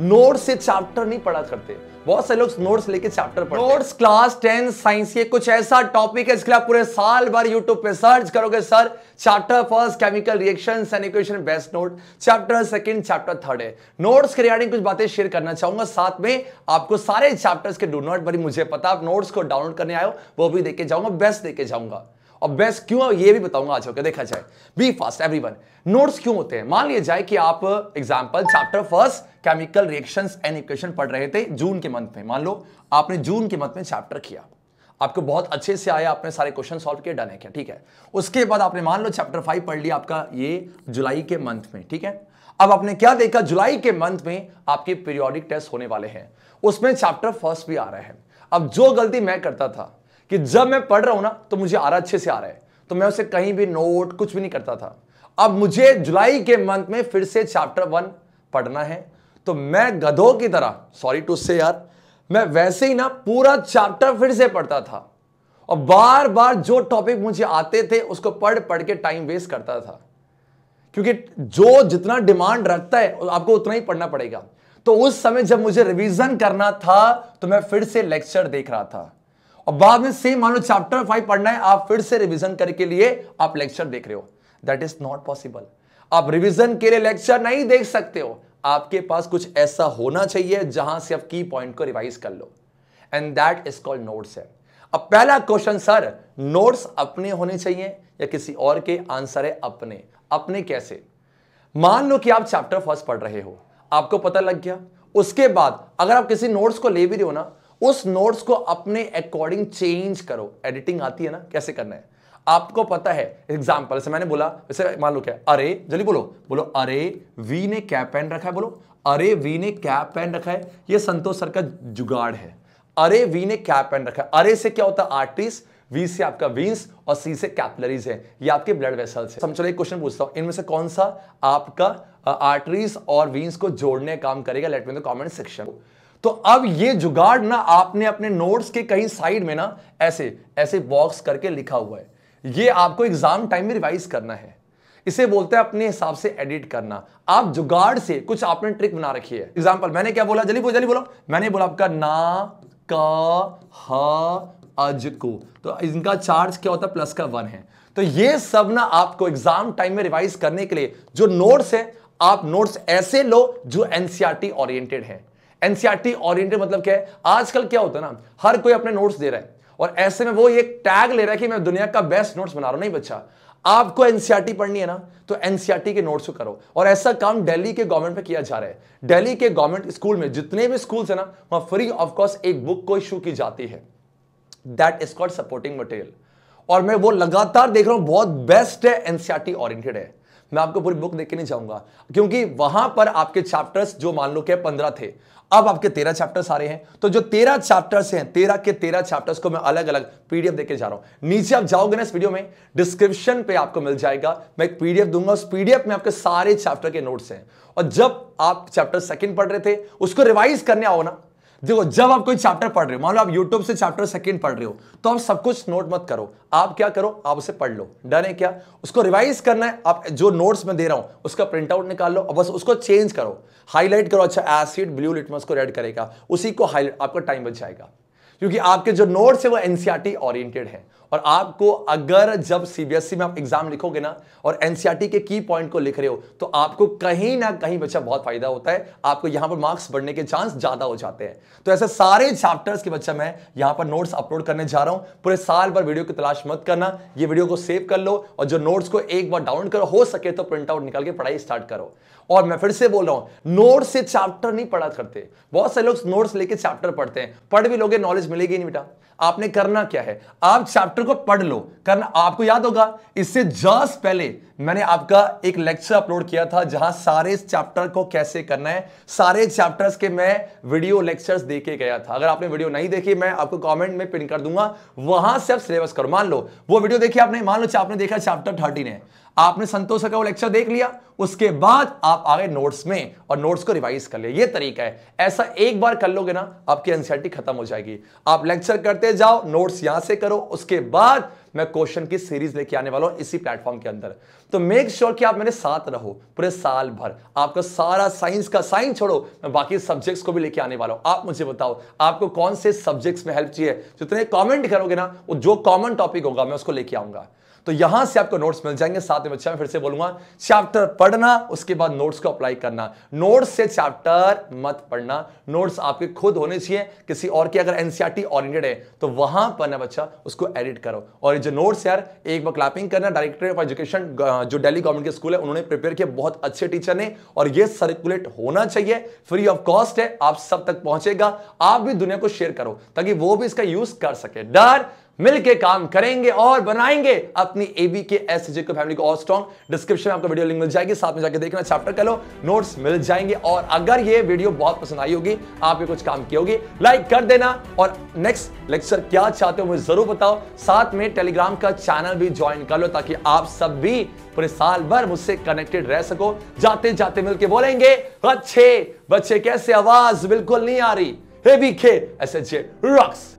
note से chapter नहीं पढ़ा करते बहुत सारे लोग नोट्स लेके चैप्टर पढ़ते नोट्स क्लास टेन साइंस के कुछ ऐसा टॉपिक है इसके लिए आप पूरे साल भर यूट्यूब पे सर्च करोगे sir chapter first chemical reaction equation best note chapter second chapter third है नोट्स के रिगार्डिंग कुछ बातें शेयर करना चाहूंगा साथ में आपको सारे चैप्टर्स के डू नॉट बड़ी मुझे पता आप नोट्स को डाउनलोड करने आयो वो भी देखे जाऊंगा बेस्ट देखे जाऊंगा और बेस्ट क्यों ये भी बताऊंगा आज होकर देखा जाए बी फास्ट एवरीवन नोट्स क्यों होते हैं मान लिया जाए कि आप example chapter first chemical reaction and equation पढ़ रहे थे जून के मंथ में मान लो आपने जून के मंथ में चैप्टर किया आपको बहुत अच्छे से आया आपने सारे क्वेश्चन सॉल्व किए डन है क्या ठीक है उसके बाद आपने मान लो चैप्टर फाइव पढ़ लिया आपका ये जुलाई के मंथ में ठीक है अब आपने क्या देखा जुलाई के मंथ में आपके पीरियोडिक टेस्ट होने वाले हैं उसमें चैप्टर फर्स्ट भी आ रहा है अब जो गलती मैं करता था कि जब मैं पढ़ रहा हूं ना तो मुझे आ रहा अच्छे से आ रहा है तो मैं उसे कहीं भी नोट कुछ भी नहीं करता था अब मुझे जुलाई के मंथ में फिर से चैप्टर वन पढ़ना है तो मैं गधों की तरह सॉरी टू से यार मैं वैसे ही ना पूरा चैप्टर फिर से पढ़ता था और बार बार जो टॉपिक मुझे आते थे उसको पढ़ पढ़ के टाइम वेस्ट करता था क्योंकि जो जितना डिमांड रखता है आपको उतना ही पढ़ना पड़ेगा तो उस समय जब मुझे रिवीजन करना था तो मैं फिर से लेक्चर देख रहा था और बाद में सेम मान लो चैप्टर फाइव पढ़ना है आप फिर से रिविजन करके लिए आप लेक्चर देख रहे हो दैट इज नॉट पॉसिबल आप रिविजन के लिए लेक्चर नहीं देख सकते हो आपके पास कुछ ऐसा होना चाहिए जहां से आप की पॉइंट को रिवाइज कर लो and that is called notes है अब पहला क्वेश्चन सर नोट्स अपने होने चाहिए या किसी और के आंसर है अपने अपने कैसे मान लो कि आप चैप्टर फर्स्ट पढ़ रहे हो आपको पता लग गया उसके बाद अगर आप किसी नोट्स को ले भी रहे हो ना उस नोट्स को अपने अकॉर्डिंग चेंज करो एडिटिंग आती है ना कैसे करना है आपको पता है एग्जाम्पल से मैंने बोला वैसे मान लो क्या अरे जल्दी बोलो बोलो अरे वी ने कैप पहन रखा है बोलो अरे वी ने कैप पहन रखा है ये संतोष सर का जुगाड़ है अरे वी ने कैप पहन रखा है अरे से क्या होता है आर्टिस्ट वी से आपका वीन्स और सी से कैपलरीज है ये आपके ब्लड वेसल्स है चलो एक क्वेश्चन पूछता हूं इनमें से कौन सा आपका आर्टरीज और वीन्स को जोड़ने काम करेगा let me the comment section तो अब ये जुगाड़ ना आपने अपने नोट्स के कहीं साइड में ना ऐसे ऐसे बॉक्स करके लिखा हुआ है ये आपको एग्जाम टाइम में रिवाइज करना है इसे बोलते हैं अपने हिसाब से एडिट करना आप जुगाड़ से कुछ आपने ट्रिक बना रखी है एग्जाम्पल मैंने क्या बोला जल्दी बोलो जल्दी बोलो मैंने बोला आपका ना का हा अज को तो इनका चार्ज क्या होता है प्लस का वन है तो ये सब ना आपको एग्जाम टाइम में रिवाइज करने के लिए जो नोट्स है आप नोट्स ऐसे लो जो एनसीआरटी ओरिएंटेड है एनसीआरटी ओरिएंटेड e मतलब क्या है आजकल क्या होता है ना हर कोई अपने नोट्स दे रहा है और ऐसे में वो ये टैग ले रहा है कि मैं दुनिया का बेस्ट नोट्स बना रहा हूं नहीं बच्चा आपको एनसीआरटी e पढ़नी है ना तो एनसीआरटी e के नोट्स को करो और ऐसा काम दिल्ली के गवर्नमेंट में किया जा रहा है दिल्ली के गवर्नमेंट स्कूल में जितने भी स्कूल है ना वहां फ्री ऑफ कॉस्ट एक बुक को इशू की जाती है that is called supporting material और मैं वो लगातार देख रहा हूं बहुत बेस्ट है एनसीआरटी ओरिएंटेड है मैं आपको पूरी बुक देख के नहीं जाऊंगा क्योंकि वहां पर आपके चैप्टर्स जो मान लो कि पंद्रह थे अब आपके तेरह चैप्टर्स आ रहे हैं तो जो तेरह चैप्टर्स हैं तेरह के तेरह चैप्टर्स को मैं अलग अलग पीडीएफ देके जा रहा हूं नीचे आप जाओगे ना इस वीडियो में डिस्क्रिप्शन पे आपको मिल जाएगा मैं एक पीडीएफ दूंगा उस पीडीएफ में आपके सारे चैप्टर के नोट्स हैं और जब आप चैप्टर सेकंड पढ़ रहे थे उसको रिवाइज करने आओ ना देखो जब आप कोई चैप्टर पढ़ रहे हो मान लो आप यूट्यूब से चैप्टर सेकंड पढ़ रहे हो तो आप सब कुछ नोट मत करो आप क्या करो आप उसे पढ़ लो डन है क्या उसको रिवाइज करना है आप जो नोट्स में दे रहा हूं उसका प्रिंट आउट निकाल लो और बस उसको चेंज करो हाईलाइट करो अच्छा एसिड ब्लू लिटमस को रेड करेगा उसी को हाईलाइट आपका टाइम बच जाएगा क्योंकि आपके जो नोट्स है वो एनसीआरटी ओरिएंटेड है और आपको अगर जब सीबीएसई e में आप एग्जाम लिखोगे ना और एनसीआरटी e के की पॉइंट को लिख रहे हो तो आपको कहीं ना कहीं बच्चा बहुत फायदा होता है आपको यहां पर मार्क्स बढ़ने के चांस ज्यादा हो जाते हैं तो ऐसे सारे चैप्टर्स के बच्चा मैं यहां पर नोट्स अपलोड करने जा रहा हूं पूरे साल भर वीडियो की तलाश मत करना ये वीडियो को सेव कर लो और जो नोट्स को एक बार डाउनलोड करो हो सके तो प्रिंट आउट निकाल के पढ़ाई स्टार्ट करो और मैं फिर से बोल रहा हूं नोट से चैप्टर नहीं पढ़ा करते बहुत से लोग नोट्स लेके चैप्टर पढ़ते हैं पढ़ भी लोगे नॉलेज मिलेगी नहीं बेटा आपने करना क्या है आप चैप्टर को पढ़ लो करना आपको याद होगा इससे जस्ट पहले मैंने आपका एक लेक्चर अपलोड किया था जहां सारे चैप्टर को कैसे करना है सारे चैप्टर्स के मैं वीडियो लेक्चर्स देके गया था अगर आपने वीडियो नहीं देखी मैं आपको कमेंट में पिन कर दूंगा वहां से आप सिलेबस करो मान लो वो वीडियो देखिए आपने मान लो आपने देखा चैप्टर थर्टीन है आपने संतोष का वो लेक्चर देख लिया उसके बाद आप आगे नोट्स में और नोट्स को रिवाइज कर लिया ये तरीका है ऐसा एक बार कर लोगे ना आपकी एनसीआरटी खत्म हो जाएगी आप लेक्चर करते जाओ नोट्स यहां से करो उसके बाद मैं क्वेश्चन की सीरीज लेके आने वाला हूं इसी प्लेटफॉर्म के अंदर तो मेक श्योर sure कि आप मेरे साथ रहो पूरे साल भर आपका सारा साइंस का साइंस छोड़ो मैं बाकी सब्जेक्ट्स को भी लेके आने वाला हूं आप मुझे बताओ आपको कौन से सब्जेक्ट्स में हेल्प चाहिए जितने कॉमेंट करोगे ना वो जो कॉमन टॉपिक होगा मैं उसको लेके आऊंगा तो यहां से आपको नोट्स मिल जाएंगे साथ में बच्चा मैं फिर से बोलूंगा चैप्टर पढ़ना उसके बाद नोट्स को अप्लाई करना नोट्स से चैप्टर मत पढ़ना नोट्स आपके खुद होने चाहिए किसी और के अगर एनसीआरटी ऑरिएंटेड e है तो वहां पर ना बच्चा उसको एडिट करो और जो नोट्स यार एक बार क्लैपिंग करना डायरेक्टर ऑफ एजुकेशन जो दिल्ली गवर्नमेंट के स्कूल है उन्होंने प्रिपेयर किया बहुत अच्छे टीचर ने और ये सर्कुलेट होना चाहिए फ्री ऑफ कॉस्ट है आप सब तक पहुंचेगा आप भी दुनिया को शेयर करो ताकि वो भी इसका यूज कर सके डर मिलके काम करेंगे और बनाएंगे अपनी एबी के एस को फैमिली को और स्ट्रॉन्ग डिस्क्रिप्शन में आपको वीडियो लिंक मिल जाएगी साथ में जाके देखना चैप्टर कर लो नोट्स मिल जाएंगे और अगर ये वीडियो बहुत पसंद आई होगी आप ये कुछ काम की होगी लाइक कर देना और नेक्स्ट लेक्चर क्या चाहते हो मुझे जरूर बताओ साथ में टेलीग्राम का चैनल भी ज्वाइन कर लो ताकि आप सब भी पूरे साल भर मुझसे कनेक्टेड रह सको जाते जाते मिलकर बोलेंगे अच्छे बच्चे कैसे आवाज बिल्कुल नहीं आ रही हे बी खे एस एच रॉक्स